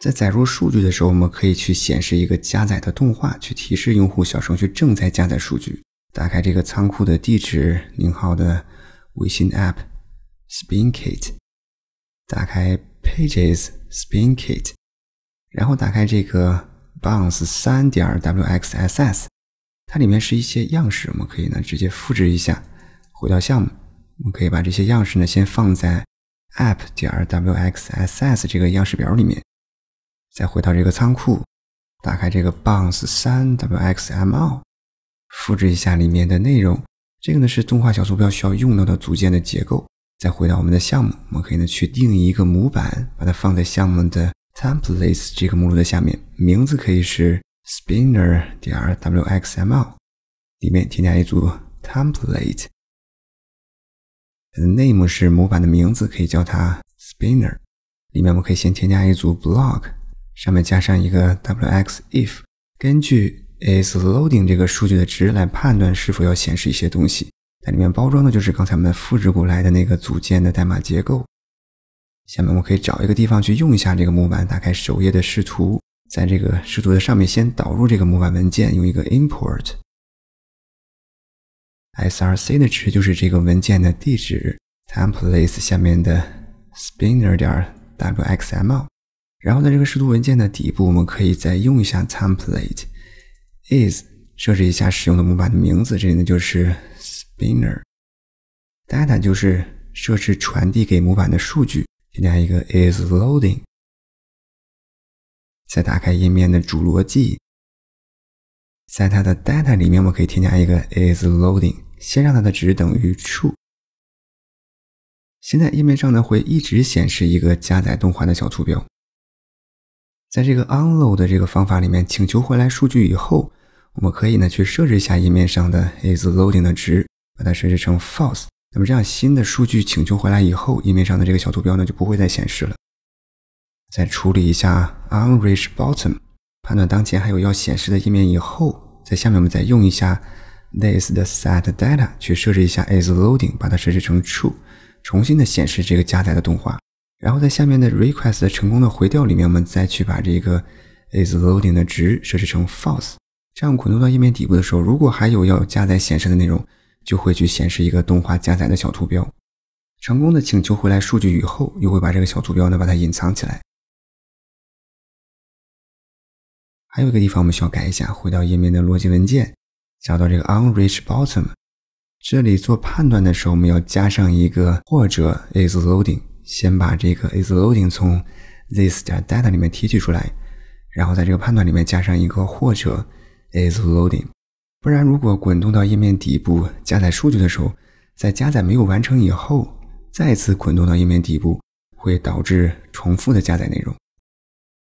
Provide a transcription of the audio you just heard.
在载入数据的时候，我们可以去显示一个加载的动画，去提示用户小程序正在加载数据。打开这个仓库的地址，宁浩的微信 App SpinKit，打开 Pages SpinKit，然后打开这个 b o u n c e 3点 w x s s 它里面是一些样式，我们可以呢直接复制一下，回到项目，我们可以把这些样式呢先放在 a p p 点 w x s s 这个样式表里面。再回到这个仓库，打开这个 bounce 三 wxml，复制一下里面的内容。这个呢是动画小坐标需要用到的组件的结构。再回到我们的项目，我们可以呢去定义一个模板，把它放在项目的 templates 这个目录的下面，名字可以是 spinner 点 wxml。里面添加一组 template，name 是模板的名字，可以叫它 spinner。里面我们可以先添加一组 block。上面加上一个 wx if，根据 is loading 这个数据的值来判断是否要显示一些东西。它里面包装的就是刚才我们复制过来的那个组件的代码结构。下面我们可以找一个地方去用一下这个模板。打开首页的视图，在这个视图的上面先导入这个模板文件，用一个 import src 的值就是这个文件的地址 templates 下面的 spinner 点 wxml。然后在这个视图文件的底部，我们可以再用一下 template is 设置一下使用的模板的名字，这里呢就是 spinner。data 就是设置传递给模板的数据，添加一个 is loading。再打开页面的主逻辑，在它的 data 里面，我们可以添加一个 is loading，先让它的值等于 true。现在页面上呢会一直显示一个加载动画的小图标。在这个 unload 的这个方法里面，请求回来数据以后，我们可以呢去设置一下页面上的 is loading 的值，把它设置成 false。那么这样新的数据请求回来以后，页面上的这个小图标呢就不会再显示了。再处理一下 on reach bottom，判断当前还有要显示的页面以后，在下面我们再用一下 this 的 set data 去设置一下 is loading，把它设置成 true，重新的显示这个加载的动画。然后在下面的 request 成功的回调里面，我们再去把这个 is loading 的值设置成 false。这样滚动到页面底部的时候，如果还有要加载显示的内容，就会去显示一个动画加载的小图标。成功的请求回来数据以后，又会把这个小图标呢把它隐藏起来。还有一个地方我们需要改一下，回到页面的逻辑文件，找到这个 on reach bottom，这里做判断的时候，我们要加上一个或者 is loading。先把这个 is loading 从 this 点 data 里面提取出来，然后在这个判断里面加上一个或者 is loading，不然如果滚动到页面底部加载数据的时候，在加载没有完成以后再次滚动到页面底部，会导致重复的加载内容。